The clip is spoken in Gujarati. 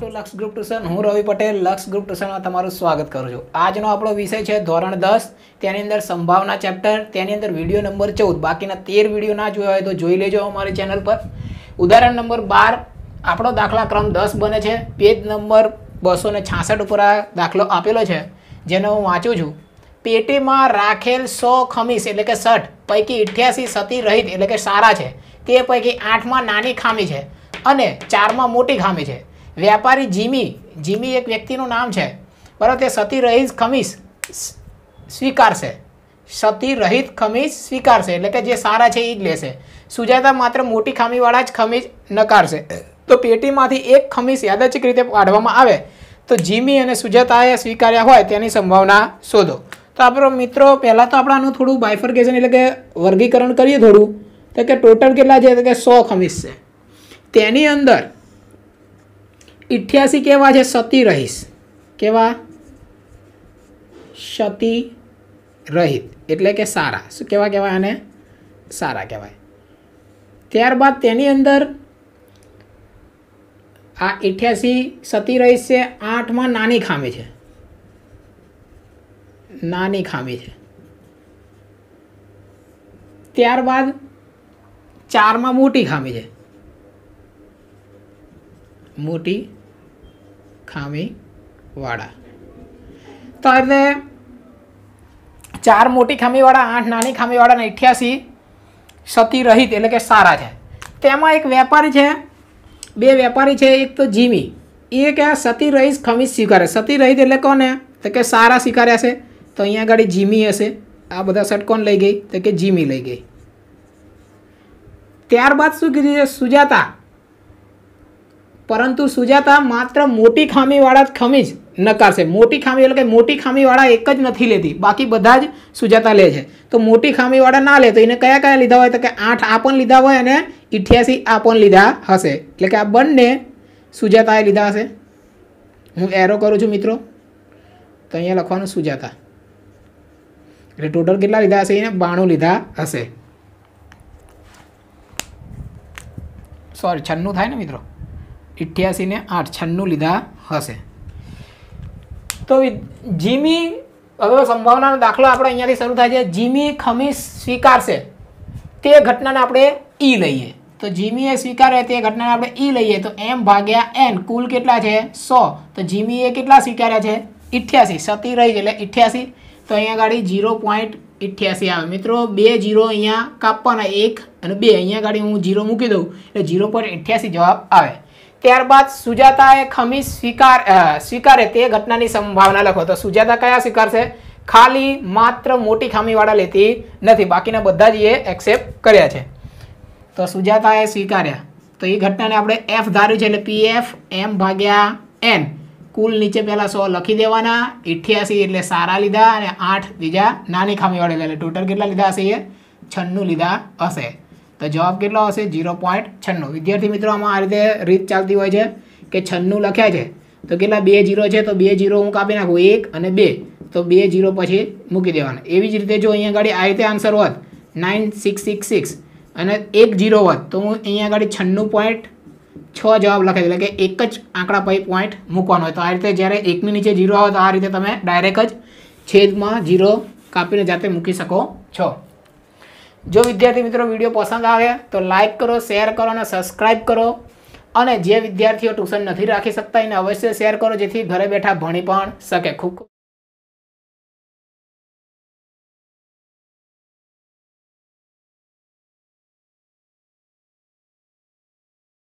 છો લક્ષ ગ્રુપ ટ્યુશન હું રવિ પટેલ લક્ષ ગ્રુપ ટ્યુશનમાં તમારું સ્વાગત કરું છું આજનો આપણો વિષય છે ધોરણ દસ તેની અંદર સંભાવના ચેપ્ટર તેની અંદર વિડીયો નંબર ચૌદ બાકીના તેર વિડીયો ના જોયા હોય તો જોઈ લેજો અમારી ચેનલ પર ઉદાહરણ નંબર બાર આપણો દાખલા ક્રમ દસ બને છે પેજ નંબર બસો ને છાસઠ ઉપર આ દાખલો આપેલો છે જેનો હું વાંચું છું પેટીમાં રાખેલ સો ખમીસ એટલે કે સઠ પૈકી ઇઠ્યાસી સતી રહિત એટલે કે સારા છે તે પૈકી આઠમાં નાની ખામી છે અને ચારમાં મોટી ખામી છે વ્યાપારી જીમી જીમી એક વ્યક્તિનું નામ છે બરાબર તે સતી રહીત ખમીસ સ્વીકારશે સતી રહિત ખમીસ સ્વીકારશે એટલે કે જે સારા છે એ જ લેશે સુજાતા માત્ર મોટી ખામીવાળા જ ખમીજ નકારશે તો પેટીમાંથી એક ખમીસ યાદચ્છિક રીતે કાઢવામાં આવે તો જીમી અને સુજાતાએ સ્વીકાર્યા હોય તેની સંભાવના શોધો તો આપણો મિત્રો પહેલાં તો આપણે આનું થોડું બાયફર્કેશન એટલે કે વર્ગીકરણ કરીએ થોડું તો કે ટોટલ કેટલા છે તો કે સો ખમીસ છે તેની અંદર ઇઠ્યાસી કેવા છે સતી રહીશ કેવા સતી રહિત એટલે કે સારા શું કેવા કહેવાય આને સારા કહેવાય ત્યારબાદ તેની અંદર આ ઇઠ્યાસી સતી રહીશ છે આઠમાં નાની ખામી છે નાની ખામી છે ત્યારબાદ ચારમાં મોટી ખામી છે મોટી ખામીવાળા તો આ રીતે ચાર મોટી ખામીવાળા આઠ નાની ખામીવાળા અને અઠ્યાસી સતી રહિત એટલે કે સારા છે તેમાં એક વેપારી છે બે વેપારી છે એક તો જીમી એ કે સતી રહીશ ખમીજ સ્વીકારે સતી રહિત એટલે કોને તો કે સારા સ્વીકાર્યા છે તો અહીંયા આગળ જીમી હશે આ બધા શર્ટ કોણ લઈ ગઈ તો કે જીમી લઈ ગઈ ત્યારબાદ શું કીધું છે સુજાતા પરંતુ સુજાતા માત્ર મોટી ખામીવાળા જ ખમી જ નકારશે મોટી ખામી એટલે કે મોટી ખામીવાળા એક જ નથી લેતી બાકી બધા જ સુજાતા લે છે તો મોટી ખામીવાળા ના લે તો એને કયા કયા લીધા હોય તો કે આઠ આ પણ લીધા હોય અને ઇઠ્યાસી આ પણ લીધા હશે એટલે કે આ બંને સુજાતાએ લીધા હશે હું એરો કરું છું મિત્રો તો અહીંયા લખવાનું સુજાતા એટલે ટોટલ કેટલા લીધા હશે એને બાણું લીધા હશે સોરી છન્નું થાય ને મિત્રો અઠ્યાસીને આઠ છન્નું લીધા હશે તો જીમી હવે સંભાવનાનો દાખલો આપણે અહીંયાથી શરૂ થાય છે જીમી ખમી સ્વીકારશે તે ઘટનાને આપણે ઈ લઈએ તો જીમીએ સ્વીકારે તે ઘટનાને આપણે ઈ લઈએ તો એમ ભાગ્યા એન કુલ કેટલા છે સો તો જીમીએ કેટલા સ્વીકાર્યા છે ઇઠ્યાસી સતી રહી એટલે ઇઠ્યાસી તો અહીંયા ગાડી ઝીરો પોઈન્ટ ઇઠ્યાસી આવે મિત્રો બે જીરો અહીંયા કાપવાના એક અને બે અહીંયા ગાડી હું જીરો મૂકી દઉં એટલે ઝીરો પોઈન્ટ ઇઠ્યાસી જવાબ આવે ત્યારબાદ સુજાતાએ ખમીસ સ્વીકાર સ્વીકારે તે ઘટનાની સંભાવના લખો તો સુજાતા કયા સ્વીકારશે ખાલી માત્ર મોટી ખામીવાળા લેતી નથી બાકીના બધા જ એ એક્સેપ્ટ કર્યા છે તો સુજાતાએ સ્વીકાર્યા તો એ ઘટનાને આપણે એફ ધાર્યું છે એટલે પી એફ એમ ભાગ્યા એન કુલ નીચે પહેલાં સો લખી દેવાના ઇઠ્યાસી એટલે સારા લીધા અને આઠ બીજા નાની ખામીવાળા એટલે ટોટલ કેટલા લીધા હશે એ છન્નું લીધા હશે તો જવાબ કેટલો હશે ઝીરો પોઈન્ટ છન્નું વિદ્યાર્થી મિત્રો આમાં આ રીતે રીત ચાલતી હોય છે કે છન્નું લખ્યા છે તો કેટલા બે જીરો છે તો બે જીરો હું કાપી નાખું એક અને બે તો બે જીરો પછી મૂકી દેવાના એવી જ રીતે જો અહીંયા આગળ આ રીતે આન્સર હોત નાઇન સિક્સ સિક્સ સિક્સ અને એક જીરો હોત તો હું અહીંયા આગળ છન્નું પોઈન્ટ છ જવાબ લખે એટલે કે એક જ આંકડા પછી પોઈન્ટ મૂકવાનો હોય તો આ રીતે જ્યારે એકની નીચે જીરો આવે તો આ રીતે તમે ડાયરેક્ટ જ છેદમાં જીરો કાપીને જાતે મૂકી શકો છો જો વિદ્યાર્થી મિત્રો વિડીયો પસંદ આવે તો લાઇક કરો શેર કરો અને સબસ્ક્રાઇબ કરો અને જે વિદ્યાર્થીઓ ટ્યુશન નથી રાખી શકતા એને અવશ્ય શેર કરો જેથી ઘરે બેઠા ભણી પણ શકે ખૂબ